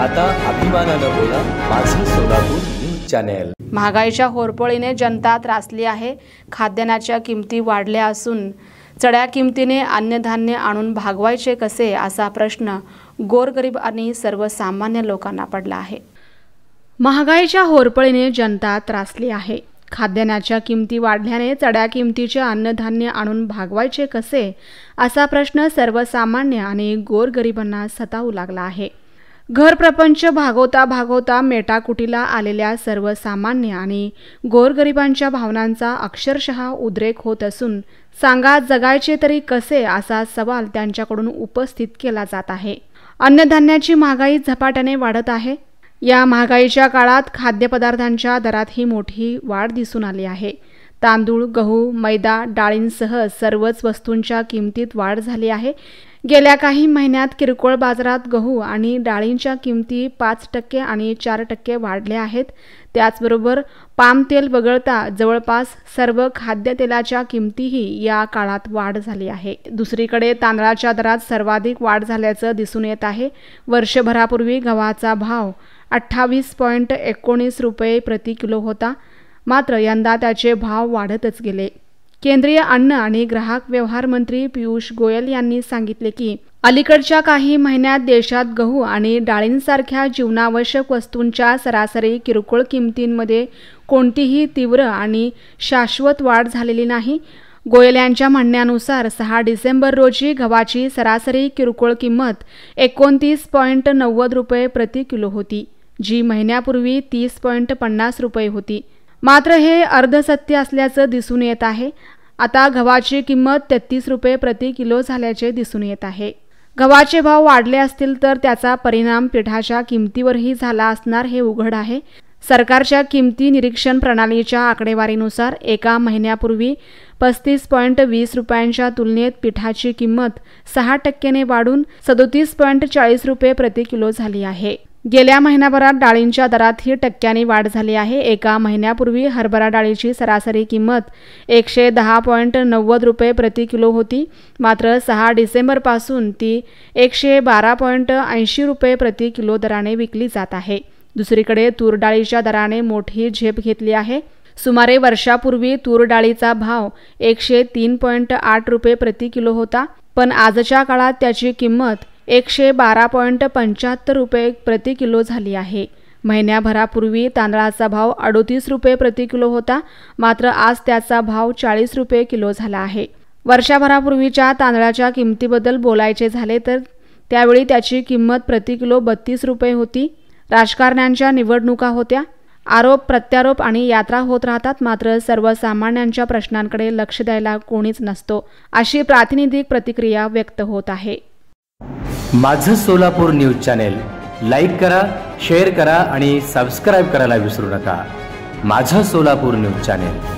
आता महागाईच्या होरपळीने जनता त्रासली आहे खाद्यान्नाच्या किमती वाढल्या असून चढ्या किमतीने अन्नधान्य आणून भागवायचे कसे असा प्रश्न गोरगरीब आणि सर्वसामान्य लोकांना पडला आहे महागाईच्या होरपळीने जनता त्रासली आहे खाद्यान्नाच्या किमती वाढल्याने चढ्या किमतीचे अन्नधान्य आणून भागवायचे कसे असा प्रश्न सर्वसामान्य आणि गोरगरिबांना सतावू लागला आहे घरप्रपंच भागवता भागवता मेटाकुटीला आलेल्या सर्वसामान्य आणि गोरगरिबांच्या भावनांचा अक्षरशः उद्रेक होत असून सांगा जगायचे तरी कसे असा सवाल त्यांच्याकडून उपस्थित केला जात आहे अन्नधान्याची महागाई झपाट्याने वाढत आहे या महागाईच्या काळात खाद्यपदार्थांच्या दरात ही मोठी वाढ दिसून आली आहे तांदूळ गहू मैदा डाळींसह सर्वच वस्तूंच्या किमतीत वाढ झाली आहे गेल्या काही महिन्यात किरकोळ बाजारात गहू आणि डाळींच्या किमती पाच टक्के आणि चार टक्के वाढल्या आहेत त्याचबरोबर पामतेल वगळता जवळपास सर्व खाद्यतेलाच्या किमतीही या काळात वाढ झाली आहे दुसरीकडे तांदळाच्या दरात सर्वाधिक वाढ झाल्याचं दिसून येत आहे वर्षभरापूर्वी गव्हाचा भाव अठ्ठावीस पॉईंट एकोणीस रुपये प्रति किलो होता मात्र यंदा त्याचे भाव वाढतच गेले केंद्रीय अन्न आणि ग्राहक व्यवहार मंत्री पियुष गोयल यांनी सांगितले की अलीकडच्या काही महिन्यात देशात गहू आणि डाळींसारख्या जीवनावश्यक वस्तूंच्या सरासरी किरकोळ किमतींमध्ये कोणतीही तीव्र आणि शाश्वत वाढ झालेली नाही गोयल यांच्या म्हणण्यानुसार सहा डिसेंबर रोजी गव्हाची सरासरी किरकोळ किंमत एकोणतीस पॉईंट नव्वद रुपये प्रति किलो होती जी महिन्यापूर्वी तीस पॉईंट पन्नास रुपये होती मात्र हे अर्धसत्य असल्याचं दिसून येत आहे आता गव्हाची किंमत तेहतीस रुपये प्रति किलो झाल्याचे दिसून येत आहे गव्हाचे भाव वाढले असतील तर त्याचा परिणाम पिठाच्या किमतीवरही झाला असणार हे उघड आहे सरकारच्या किमती निरीक्षण प्रणालीच्या आकडेवारीनुसार एका महिन्यापूर्वी पस्तीस पॉईंट वीस रुपयांच्या तुलनेत पिठाची किंमत सहा टक्क्याने वाढून सदोतीस पॉईंट चाळीस रुपये प्रति किलो झाली आहे गेल्या महिनाभरात डाळींच्या दरात ही टक्क्यांनी वाढ झाली आहे एका महिन्यापूर्वी हरभरा डाळीची सरासरी किंमत एकशे दहा पॉईंट नव्वद रुपये प्रति किलो होती मात्र सहा डिसेंबरपासून ती एकशे बारा पॉईंट ऐंशी रुपये प्रति किलो दराने विकली जात आहे दुसरीकडे तूर डाळीच्या दराने मोठी झेप घेतली आहे सुमारे वर्षापूर्वी तूर डाळीचा भाव एकशे तीन पॉईंट आठ रुपये प्रति किलो होता पण आजच्या काळात त्याची किंमत एकशे बारा पॉईंट पंच्याहत्तर रुपये प्रति किलो झाली आहे महिन्याभरापूर्वी तांदळाचा भाव अडोतीस रुपये प्रति किलो होता मात्र आज त्याचा भाव चाळीस रुपये किलो झाला आहे वर्षाभरापूर्वीच्या तांदळाच्या किमतीबद्दल बोलायचे झाले तर त्यावेळी त्याची किंमत प्रति किलो बत्तीस रुपये होती राजकारण्यांच्या निवडणुका होत्या आरोप प्रत्यारोप आणि यात्रा होत राहतात मात्र सर्वसामान्यांच्या प्रश्नांकडे लक्ष द्यायला कोणीच नसतो अशी प्रातिनिधिक प्रतिक्रिया व्यक्त होत आहे माझं सोलापूर न्यूज चॅनेल लाईक करा शेअर करा आणि सबस्क्राईब करायला विसरू नका माझं सोलापूर न्यूज चॅनेल